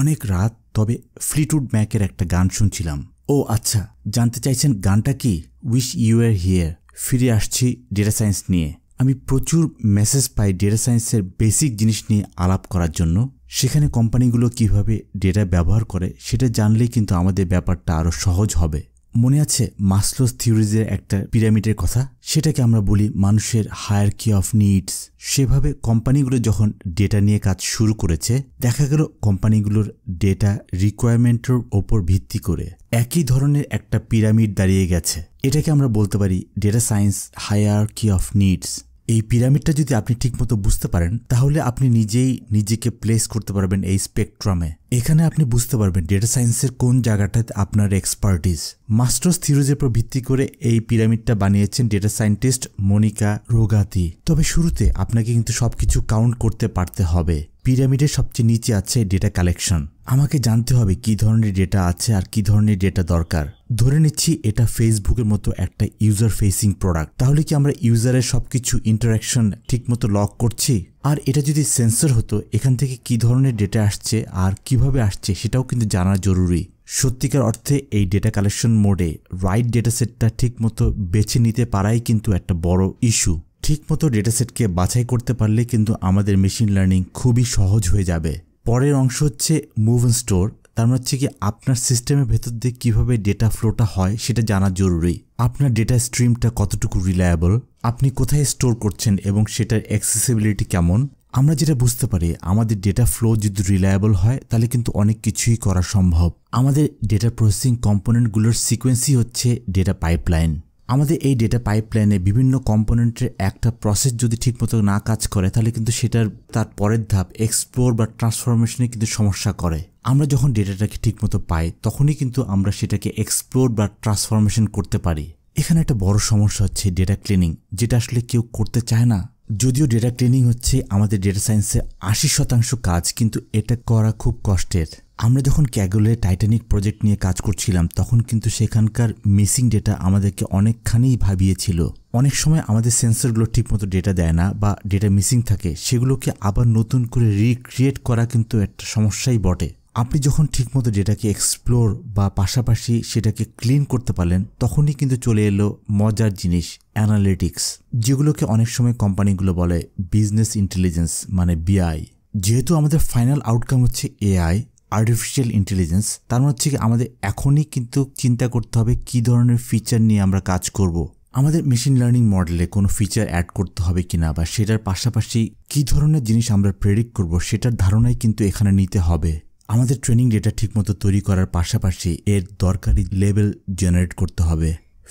অনেক রাত তবে ফ্লিটুড ম্যাকের একটা গান শুনছিলাম ও আচ্ছা জানতে চাইছেন গানটা কি উইশ ইউ এর হিয়ার ফিরে আসছি ডেটা সায়েন্স নিয়ে আমি প্রচুর মেসেজ পাই ডেটা সায়েন্সের বেসিক জিনিস নিয়ে আলাপ করার জন্য সেখানে কোম্পানিগুলো কিভাবে ডেটা ব্যবহার করে সেটা জানলেই কিন্তু আমাদের ব্যাপারটা আরও সহজ হবে মনে আছে মাসলোস থিওরিজের একটা পিরামিডের কথা সেটাকে আমরা বলি মানুষের হায়ার কি অফ নিডস সেভাবে কোম্পানিগুলো যখন ডেটা নিয়ে কাজ শুরু করেছে দেখা গেল কোম্পানিগুলোর ডেটা রিকোয়ারমেন্টের ওপর ভিত্তি করে একই ধরনের একটা পিরামিড দাঁড়িয়ে গেছে এটাকে আমরা বলতে পারি data science hierarchy of needs এই পিরামিডটা যদি আপনি ঠিকমতো বুঝতে পারেন তাহলে আপনি নিজেই নিজেকে প্লেস করতে পারবেন এই স্পেকট্রামে এখানে আপনি বুঝতে পারবেন ডেটা সায়েন্সের কোন জায়গাটাতে আপনার এক্সপার্টিস মাস্টার্স থিওরিজের উপর ভিত্তি করে এই পিরামিডটা বানিয়েছেন ডেটা সায়েন্টিস্ট মনিকা রোগাতি তবে শুরুতে আপনাকে কিন্তু সবকিছু কাউন্ট করতে পারতে হবে পিরামিডের সবচেয়ে নিচে আছে ডেটা কালেকশন আমাকে জানতে হবে কি ধরনের ডেটা আছে আর কি ধরনের ডেটা দরকার ধরে নিচ্ছি এটা ফেসবুকের মতো একটা ইউজার ফেসিং প্রোডাক্ট তাহলে কি আমরা ইউজারের সব কিছু ইন্টারাকশন ঠিকমতো লক করছি আর এটা যদি সেন্সর হতো এখান থেকে কি ধরনের ডেটা আসছে আর কিভাবে আসছে সেটাও কিন্তু জানা জরুরি সত্যিকার অর্থে এই ডেটা কালেকশন মোডে রাইট ডেটা সেটটা ঠিকমতো বেছে নিতে পারাই কিন্তু একটা বড় ইস্যু ঠিকমতো ডেটাসেটকে বাছাই করতে পারলে কিন্তু আমাদের মেশিন লার্নিং খুবই সহজ হয়ে যাবে পরের অংশ হচ্ছে মুভ অ্যান্ড স্টোর তার মানে হচ্ছে কি আপনার সিস্টেমের ভেতর দিয়ে কীভাবে ডেটা ফ্লোটা হয় সেটা জানা জরুরি আপনার ডেটা স্ট্রিমটা কতটুকু রিলায়েবল আপনি কোথায় স্টোর করছেন এবং সেটার অ্যাক্সেসিবিলিটি কেমন আমরা যেটা বুঝতে পারি আমাদের ডেটা ফ্লো যদি রিলায়েবল হয় তাহলে কিন্তু অনেক কিছুই করা সম্ভব আমাদের ডেটা প্রসেসিং কম্পোনেন্টগুলোর সিকোয়েন্সই হচ্ছে ডেটা পাইপলাইন আমাদের এই ডেটা পাইপলাইনে বিভিন্ন কম্পোনেন্টের একটা প্রসেস যদি ঠিকমতো না কাজ করে তাহলে কিন্তু সেটার তার পরের ধাপ এক্সপ্লোর বা ট্রান্সফরমেশনে কিন্তু সমস্যা করে আমরা যখন ডেটাটাকে ঠিকমতো পাই তখনই কিন্তু আমরা সেটাকে এক্সপ্লোর বা ট্রান্সফরমেশন করতে পারি এখানে একটা বড় সমস্যা হচ্ছে ডেটা ক্লিনিং যেটা আসলে কেউ করতে চায় না যদিও ডেটা ক্লিনিং হচ্ছে আমাদের ডেটা সায়েন্সে আশি শতাংশ কাজ কিন্তু এটা করা খুব কষ্টের আমরা যখন ক্যাগুলে টাইটানিক প্রজেক্ট নিয়ে কাজ করছিলাম তখন কিন্তু সেখানকার মিসিং ডেটা আমাদেরকে অনেকখানেই ভাবিয়েছিল অনেক সময় আমাদের সেন্সরগুলো ঠিকমতো ডেটা দেয় না বা ডেটা মিসিং থাকে সেগুলোকে আবার নতুন করে রিক্রিয়েট করা কিন্তু একটা সমস্যাই বটে আপনি যখন ঠিকমতো ডেটাকে এক্সপ্লোর বা পাশাপাশি সেটাকে ক্লিন করতে পারলেন তখনই কিন্তু চলে এলো মজার জিনিস অ্যানালিটিক্স যেগুলোকে অনেক সময় কোম্পানিগুলো বলে বিজনেস ইন্টেলিজেন্স মানে বিআই যেহেতু আমাদের ফাইনাল আউটকাম হচ্ছে এআই আর্টিফিশিয়াল ইন্টেলিজেন্স তার মানে হচ্ছে আমাদের এখনই কিন্তু চিন্তা করতে হবে কি ধরনের ফিচার নিয়ে আমরা কাজ করব। আমাদের মেশিন লার্নিং মডেলে কোনো ফিচার অ্যাড করতে হবে কিনা বা সেটার পাশাপাশি কী ধরনের জিনিস আমরা প্রেডিক্ট করব সেটার ধারণাই কিন্তু এখানে নিতে হবে আমাদের ট্রেনিং ডেটা ঠিকমতো তৈরি করার পাশাপাশি এর দরকারি লেভেল জেনারেট করতে হবে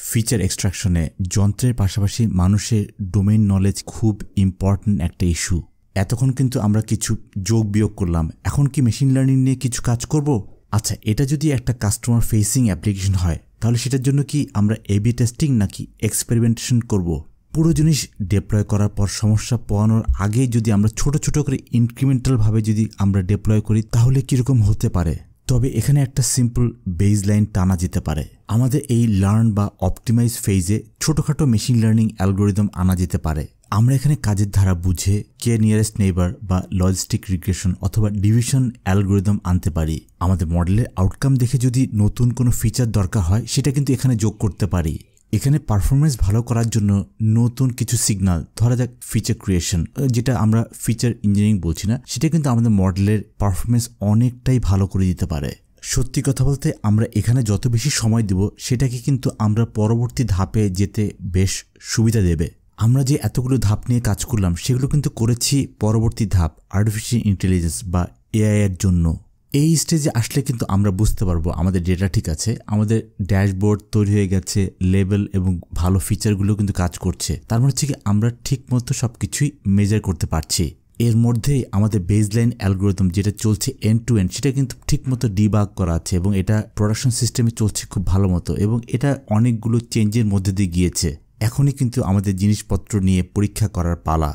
ফিচার এক্সট্রাকশনে যন্ত্রের পাশাপাশি মানুষের ডোমেইন নলেজ খুব ইম্পর্ট্যান্ট একটা ইস্যু এতক্ষণ কিন্তু আমরা কিছু যোগ বিয়োগ করলাম এখন কি মেশিন লার্নিং নিয়ে কিছু কাজ করব আচ্ছা এটা যদি একটা কাস্টমার ফেসিং অ্যাপ্লিকেশন হয় তাহলে সেটার জন্য কি আমরা এবি টেস্টিং নাকি এক্সপেরিমেন্টেশন করব। পুরো জিনিস ডেপ্লয় করার পর সমস্যা পোয়ানোর আগে যদি আমরা ছোট ছোট করে ইনক্রিমেন্টালভাবে যদি আমরা ডেপ্লয় করি তাহলে কীরকম হতে পারে তবে এখানে একটা সিম্পল বেজ লাইন টানা যেতে পারে আমাদের এই লার্ন বা অপটিমাইজ ফেজে ছোটোখাটো মেশিন লার্নিং অ্যালগোরিদম আনা যেতে পারে আমরা এখানে কাজের ধারা বুঝে কে নিয়ারেস্ট নেইবার বা লজিস্টিক রিগ্রেশন অথবা ডিভিশন অ্যালগোরিদম আনতে পারি আমাদের মডেলের আউটকাম দেখে যদি নতুন কোনো ফিচার দরকার হয় সেটা কিন্তু এখানে যোগ করতে পারি এখানে পারফরমেন্স ভালো করার জন্য নতুন কিছু সিগনাল ধরা যাক ফিচার ক্রিয়েশন যেটা আমরা ফিচার ইঞ্জিনিয়ারিং বলছি না সেটা কিন্তু আমাদের মডেলের পারফরমেন্স অনেকটাই ভালো করে দিতে পারে সত্যি কথা বলতে আমরা এখানে যত বেশি সময় দেব সেটাকে কিন্তু আমরা পরবর্তী ধাপে যেতে বেশ সুবিধা দেবে আমরা যে এতগুলো ধাপ নিয়ে কাজ করলাম সেগুলো কিন্তু করেছি পরবর্তী ধাপ আর্টিফিশিয়াল ইন্টেলিজেন্স বা এআইয়ের জন্য এই স্টেজে আসলে কিন্তু আমরা বুঝতে পারবো আমাদের ডেটা ঠিক আছে আমাদের ড্যাশবোর্ড তৈরি হয়ে গেছে লেভেল এবং ভালো ফিচারগুলো কিন্তু কাজ করছে তার মানে হচ্ছে কি আমরা ঠিক মতো সব কিছুই মেজার করতে পারছি এর মধ্যেই আমাদের বেসলাইন অ্যালগোরিদম যেটা চলছে এন্ড টু এন্ড সেটা কিন্তু ঠিক মতো ডিবাগ করা আছে এবং এটা প্রোডাকশন সিস্টেমে চলছে খুব ভালো মতো এবং এটা অনেকগুলো চেঞ্জের মধ্যে দিয়ে গিয়েছে এখনই কিন্তু আমাদের জিনিসপত্র নিয়ে পরীক্ষা করার পালা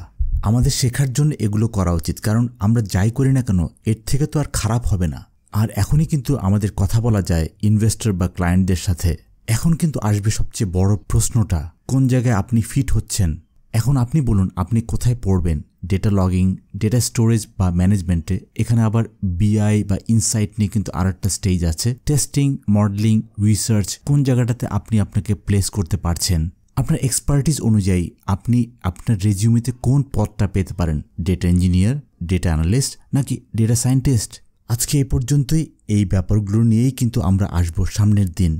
আমাদের শেখার জন্য এগুলো করা উচিত কারণ আমরা যাই করি না কেন এর থেকে তো আর খারাপ হবে না আর এখনই কিন্তু আমাদের কথা বলা যায় ইনভেস্টর বা ক্লায়েন্টদের সাথে এখন কিন্তু আসবে সবচেয়ে বড় প্রশ্নটা কোন জায়গায় আপনি ফিট হচ্ছেন এখন আপনি বলুন আপনি কোথায় পড়বেন ডেটা লগিং ডেটা স্টোরেজ বা ম্যানেজমেন্টে এখানে আবার বিআই বা ইনসাইট নিয়ে কিন্তু আর একটা স্টেজ আছে টেস্টিং মডেলিং রিসার্চ কোন জায়গাটাতে আপনি আপনাকে প্লেস করতে পারছেন আপনার এক্সপার্টিস অনুযায়ী আপনি আপনার রেজিউমেতে কোন পদটা পেতে পারেন ডেটা ইঞ্জিনিয়ার ডেটা অ্যানালিস্ট নাকি ডেটা সায়েন্টিস্ট আজকে এ পর্যন্তই এই ব্যাপারগুলো নিয়েই কিন্তু আমরা আসব সামনের দিন